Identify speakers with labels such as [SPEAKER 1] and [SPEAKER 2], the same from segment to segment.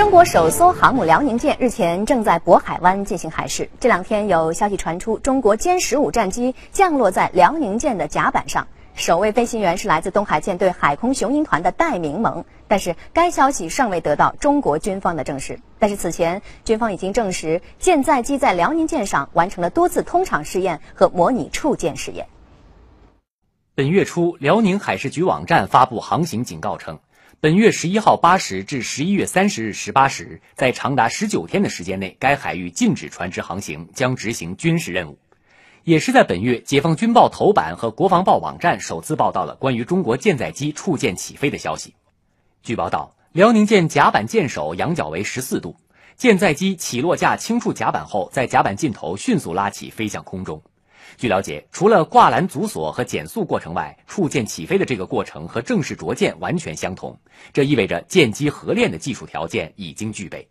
[SPEAKER 1] 中国首艘航母辽宁舰日前正在渤海湾进行海试。这两天有消息传出，中国歼十五战机降落在辽宁舰的甲板上，首位飞行员是来自东海舰队海空雄鹰团的戴明盟。但是该消息尚未得到中国军方的证实。但是此前，军方已经证实舰载机在辽宁舰上完成了多次通场试验和模拟触舰试验。
[SPEAKER 2] 本月初，辽宁海事局网站发布航行警告称。本月十一号八时至十一月三十日十八时，在长达十九天的时间内，该海域禁止船只航行，将执行军事任务。也是在本月，《解放军报》头版和国防报网站首次报道了关于中国舰载机触舰起飞的消息。据报道，辽宁舰甲板舰首仰角为十四度，舰载机起落架轻触甲板后，在甲板尽头迅速拉起飞向空中。据了解，除了挂篮阻索和减速过程外，触舰起飞的这个过程和正式着舰完全相同。这意味着舰机合练的技术条件已经具备。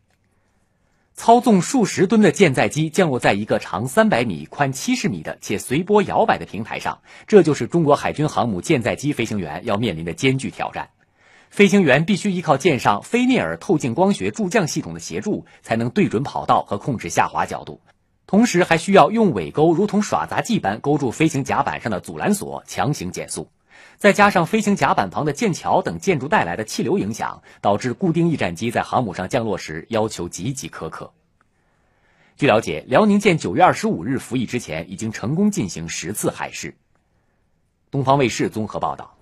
[SPEAKER 2] 操纵数十吨的舰载机降落在一个长三百米、宽七十米的且随波摇摆的平台上，这就是中国海军航母舰载机飞行员要面临的艰巨挑战。飞行员必须依靠舰上菲涅尔透镜光学助降系统的协助，才能对准跑道和控制下滑角度。同时还需要用尾钩，如同耍杂技般勾住飞行甲板上的阻拦索，强行减速。再加上飞行甲板旁的舰桥等建筑带来的气流影响，导致固定翼战机在航母上降落时要求极其苛刻。据了解，辽宁舰九月二十
[SPEAKER 1] 五日服役之前，已经成功进行十次海试。东方卫视综合报道。